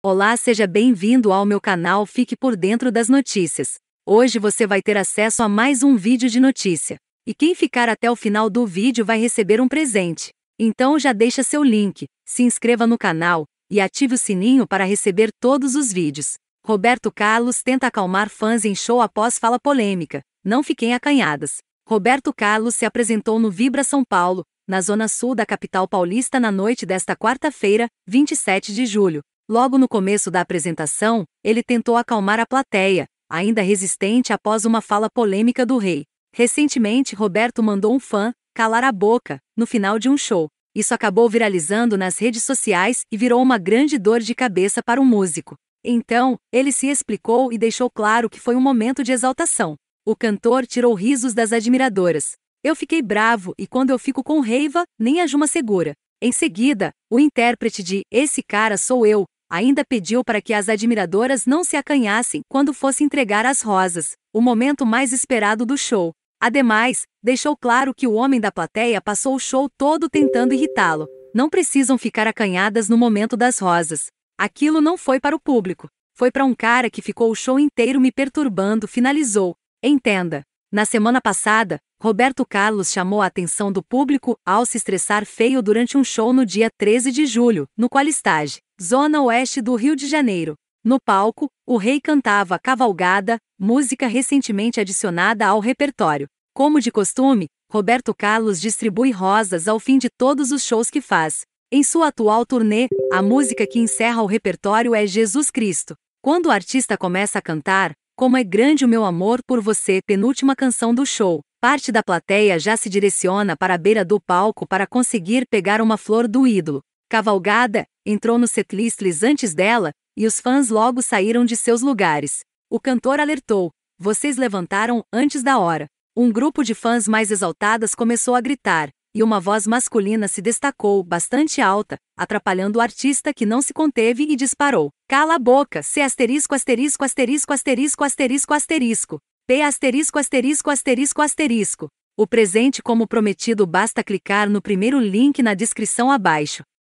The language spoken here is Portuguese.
Olá, seja bem-vindo ao meu canal Fique por Dentro das Notícias. Hoje você vai ter acesso a mais um vídeo de notícia. E quem ficar até o final do vídeo vai receber um presente. Então já deixa seu link, se inscreva no canal e ative o sininho para receber todos os vídeos. Roberto Carlos tenta acalmar fãs em show após fala polêmica. Não fiquem acanhadas. Roberto Carlos se apresentou no Vibra São Paulo, na zona sul da capital paulista na noite desta quarta-feira, 27 de julho, Logo no começo da apresentação, ele tentou acalmar a plateia, ainda resistente após uma fala polêmica do rei. Recentemente, Roberto mandou um fã calar a boca no final de um show. Isso acabou viralizando nas redes sociais e virou uma grande dor de cabeça para o um músico. Então, ele se explicou e deixou claro que foi um momento de exaltação. O cantor tirou risos das admiradoras. Eu fiquei bravo e quando eu fico com raiva, nem a Juma segura. Em seguida, o intérprete de Esse Cara Sou Eu Ainda pediu para que as admiradoras não se acanhassem quando fosse entregar as rosas, o momento mais esperado do show. Ademais, deixou claro que o homem da plateia passou o show todo tentando irritá-lo. Não precisam ficar acanhadas no momento das rosas. Aquilo não foi para o público. Foi para um cara que ficou o show inteiro me perturbando, finalizou. Entenda. Na semana passada, Roberto Carlos chamou a atenção do público ao se estressar feio durante um show no dia 13 de julho, no qual Qualistage zona oeste do Rio de Janeiro. No palco, o rei cantava Cavalgada, música recentemente adicionada ao repertório. Como de costume, Roberto Carlos distribui rosas ao fim de todos os shows que faz. Em sua atual turnê, a música que encerra o repertório é Jesus Cristo. Quando o artista começa a cantar, Como é Grande o Meu Amor por Você, penúltima canção do show, parte da plateia já se direciona para a beira do palco para conseguir pegar uma flor do ídolo. Cavalgada entrou no setlist antes dela e os fãs logo saíram de seus lugares. O cantor alertou: Vocês levantaram antes da hora. Um grupo de fãs mais exaltadas começou a gritar, e uma voz masculina se destacou, bastante alta, atrapalhando o artista que não se conteve e disparou: Cala a boca, C asterisco asterisco asterisco asterisco asterisco asterisco. P asterisco asterisco asterisco asterisco. O presente como prometido basta clicar no primeiro link na descrição abaixo.